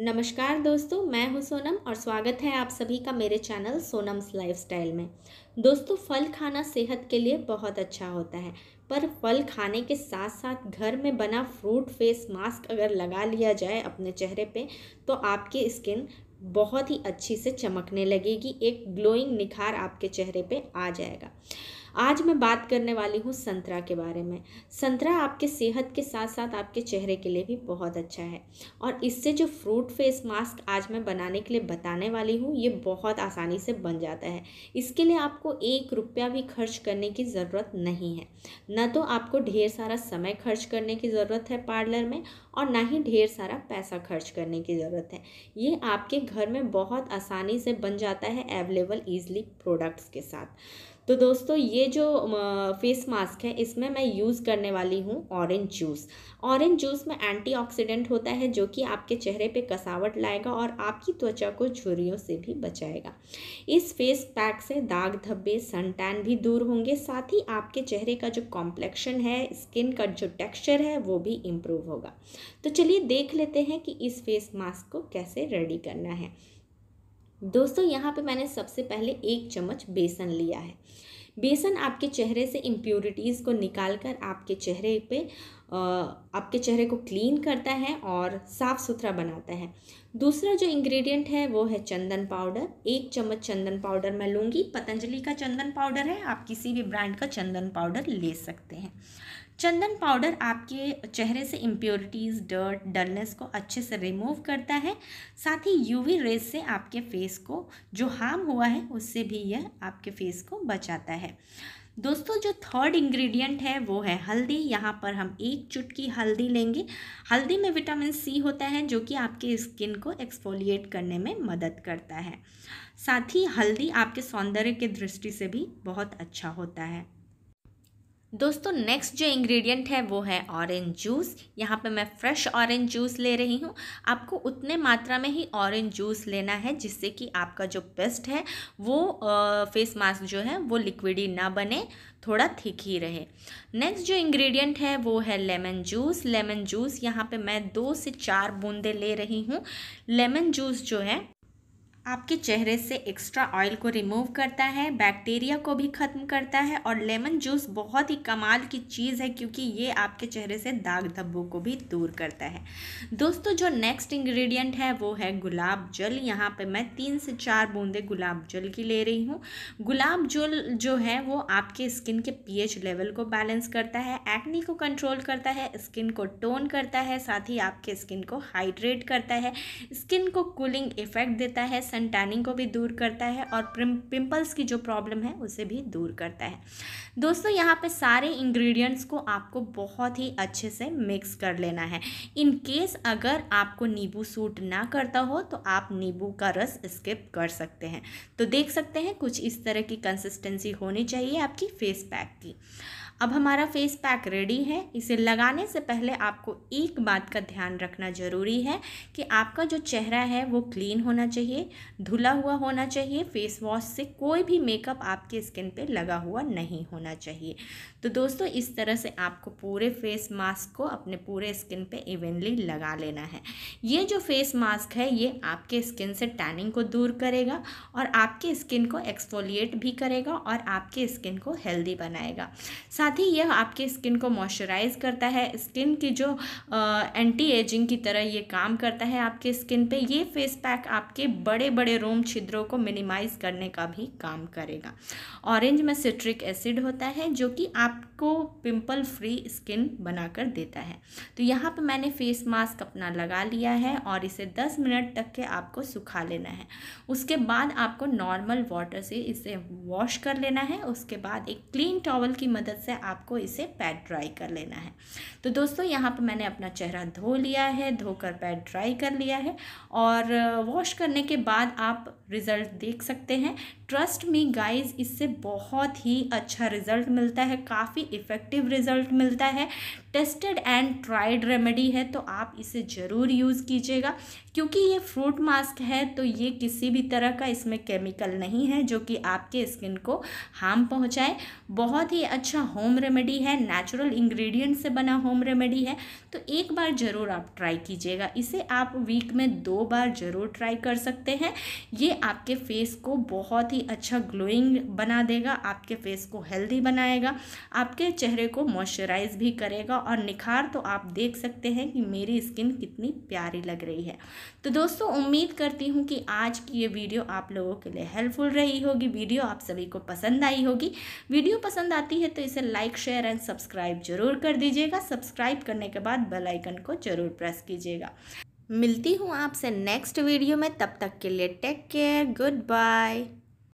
नमस्कार दोस्तों मैं हूं सोनम और स्वागत है आप सभी का मेरे चैनल सोनम्स लाइफस्टाइल में दोस्तों फल खाना सेहत के लिए बहुत अच्छा होता है पर फल खाने के साथ साथ घर में बना फ्रूट फेस मास्क अगर लगा लिया जाए अपने चेहरे पे तो आपकी स्किन बहुत ही अच्छी से चमकने लगेगी एक ग्लोइंग निखार आपके चेहरे पे आ जाएगा आज मैं बात करने वाली हूँ संतरा के बारे में संतरा आपके सेहत के साथ साथ आपके चेहरे के लिए भी बहुत अच्छा है और इससे जो फ्रूट फेस मास्क आज मैं बनाने के लिए बताने वाली हूँ ये बहुत आसानी से बन जाता है इसके लिए आपको एक रुपया भी खर्च करने की ज़रूरत नहीं है न तो आपको ढेर सारा समय खर्च करने की ज़रूरत है पार्लर में और ना ही ढेर सारा पैसा खर्च करने की ज़रूरत है ये आपके घर में बहुत आसानी से बन जाता है अवेलेबल ईजली प्रोडक्ट्स के साथ तो दोस्तों ये जो फेस मास्क है इसमें मैं यूज़ करने वाली हूँ ऑरेंज जूस ऑरेंज जूस में एंटीऑक्सीडेंट होता है जो कि आपके चेहरे पे कसावट लाएगा और आपकी त्वचा को झुरियों से भी बचाएगा इस फेस पैक से दाग धब्बे सन टैन भी दूर होंगे साथ ही आपके चेहरे का जो कॉम्प्लेक्शन है स्किन का जो टेक्स्चर है वो भी इम्प्रूव होगा तो चलिए देख लेते हैं कि इस फेस मास्क को कैसे रेडी करना है दोस्तों यहाँ पे मैंने सबसे पहले एक चम्मच बेसन लिया है बेसन आपके चेहरे से इम्प्योरिटीज़ को निकाल कर आपके चेहरे पे आपके चेहरे को क्लीन करता है और साफ़ सुथरा बनाता है दूसरा जो इंग्रेडिएंट है वो है चंदन पाउडर एक चम्मच चंदन पाउडर मैं लूँगी पतंजलि का चंदन पाउडर है आप किसी भी ब्रांड का चंदन पाउडर ले सकते हैं चंदन पाउडर आपके चेहरे से इम्प्योरिटीज़ डर्ट डलनेस को अच्छे से रिमूव करता है साथ ही यूवी रेस से आपके फेस को जो हार्म हुआ है उससे भी यह आपके फेस को बचाता है दोस्तों जो थर्ड इंग्रेडिएंट है वो है हल्दी यहाँ पर हम एक चुटकी हल्दी लेंगे हल्दी में विटामिन सी होता है जो कि आपके स्किन को एक्सफोलिएट करने में मदद करता है साथ ही हल्दी आपके सौंदर्य के दृष्टि से भी बहुत अच्छा होता है दोस्तों नेक्स्ट जो इंग्रेडिएंट है वो है ऑरेंज जूस यहाँ पे मैं फ्रेश ऑरेंज जूस ले रही हूँ आपको उतने मात्रा में ही ऑरेंज जूस लेना है जिससे कि आपका जो पेस्ट है वो आ, फेस मास्क जो है वो लिक्विडी ना बने थोड़ा थिक ही रहे नेक्स्ट जो इंग्रेडिएंट है वो है लेमन जूस लेमन जूस यहाँ पे मैं दो से चार बूंदे ले रही हूँ लेमन जूस जो है आपके चेहरे से एक्स्ट्रा ऑयल को रिमूव करता है बैक्टीरिया को भी ख़त्म करता है और लेमन जूस बहुत ही कमाल की चीज़ है क्योंकि ये आपके चेहरे से दाग धब्बों को भी दूर करता है दोस्तों जो नेक्स्ट इंग्रेडिएंट है वो है गुलाब जल यहाँ पे मैं तीन से चार बूंदे गुलाब जल की ले रही हूँ गुलाब जल जो है वो आपके स्किन के पी लेवल को बैलेंस करता है एक्नी को कंट्रोल करता है स्किन को टोन करता है साथ ही आपके स्किन को हाइड्रेट करता है स्किन को कूलिंग इफेक्ट देता है सन टैनिंग को भी दूर करता है और पिंपल्स की जो प्रॉब्लम है उसे भी दूर करता है दोस्तों यहाँ पे सारे इंग्रेडिएंट्स को आपको बहुत ही अच्छे से मिक्स कर लेना है इन केस अगर आपको नींबू सूट ना करता हो तो आप नींबू का रस स्किप कर सकते हैं तो देख सकते हैं कुछ इस तरह की कंसिस्टेंसी होनी चाहिए आपकी फेस पैक की अब हमारा फेस पैक रेडी है इसे लगाने से पहले आपको एक बात का ध्यान रखना ज़रूरी है कि आपका जो चेहरा है वो क्लीन होना चाहिए धुला हुआ होना चाहिए फेस वॉश से कोई भी मेकअप आपके स्किन पे लगा हुआ नहीं होना चाहिए तो दोस्तों इस तरह से आपको पूरे फेस मास्क को अपने पूरे स्किन पे इवेंटली लगा लेना है ये जो फेस मास्क है ये आपके स्किन से टैनिंग को दूर करेगा और आपके स्किन को एक्सफोलिएट भी करेगा और आपके स्किन को हेल्दी बनाएगा साथ साथ ही यह आपके स्किन को मॉइस्चराइज करता है स्किन की जो आ, एंटी एजिंग की तरह ये काम करता है आपके स्किन पे ये फेस पैक आपके बड़े बड़े रोम छिद्रों को मिनिमाइज करने का भी काम करेगा ऑरेंज में सिट्रिक एसिड होता है जो कि आपको पिंपल फ्री स्किन बनाकर देता है तो यहाँ पर मैंने फेस मास्क अपना लगा लिया है और इसे दस मिनट तक के आपको सुखा लेना है उसके बाद आपको नॉर्मल वाटर से इसे वॉश कर लेना है उसके बाद एक क्लीन टॉवल की मदद से आपको इसे पैड ड्राई कर लेना है तो दोस्तों यहाँ पर मैंने अपना चेहरा धो लिया है धोकर पैड ड्राई कर लिया है और वॉश करने के बाद आप रिज़ल्ट देख सकते हैं ट्रस्ट मी गाइस इससे बहुत ही अच्छा रिज़ल्ट मिलता है काफ़ी इफ़ेक्टिव रिज़ल्ट मिलता है टेस्टेड एंड ट्राइड रेमेडी है तो आप इसे ज़रूर यूज़ कीजिएगा क्योंकि ये फ्रूट मास्क है तो ये किसी भी तरह का इसमें केमिकल नहीं है जो कि आपके स्किन को हार्म पहुँचाए बहुत ही अच्छा होम होम रेमेडी है नेचुरल इंग्रेडिएंट से बना होम रेमेडी है तो एक बार ज़रूर आप ट्राई कीजिएगा इसे आप वीक में दो बार ज़रूर ट्राई कर सकते हैं ये आपके फेस को बहुत ही अच्छा ग्लोइंग बना देगा आपके फेस को हेल्दी बनाएगा आपके चेहरे को मॉइस्चराइज भी करेगा और निखार तो आप देख सकते हैं कि मेरी स्किन कितनी प्यारी लग रही है तो दोस्तों उम्मीद करती हूँ कि आज की ये वीडियो आप लोगों के लिए हेल्पफुल रही होगी वीडियो आप सभी को पसंद आई होगी वीडियो पसंद आती है तो इसे like like share and subscribe जरूर कर दीजिएगा सब्सक्राइब करने के बाद बेल आइकन को जरूर प्रेस कीजिएगा मिलती हूँ आपसे नेक्स्ट वीडियो में तब तक के लिए टेक केयर गुड बाय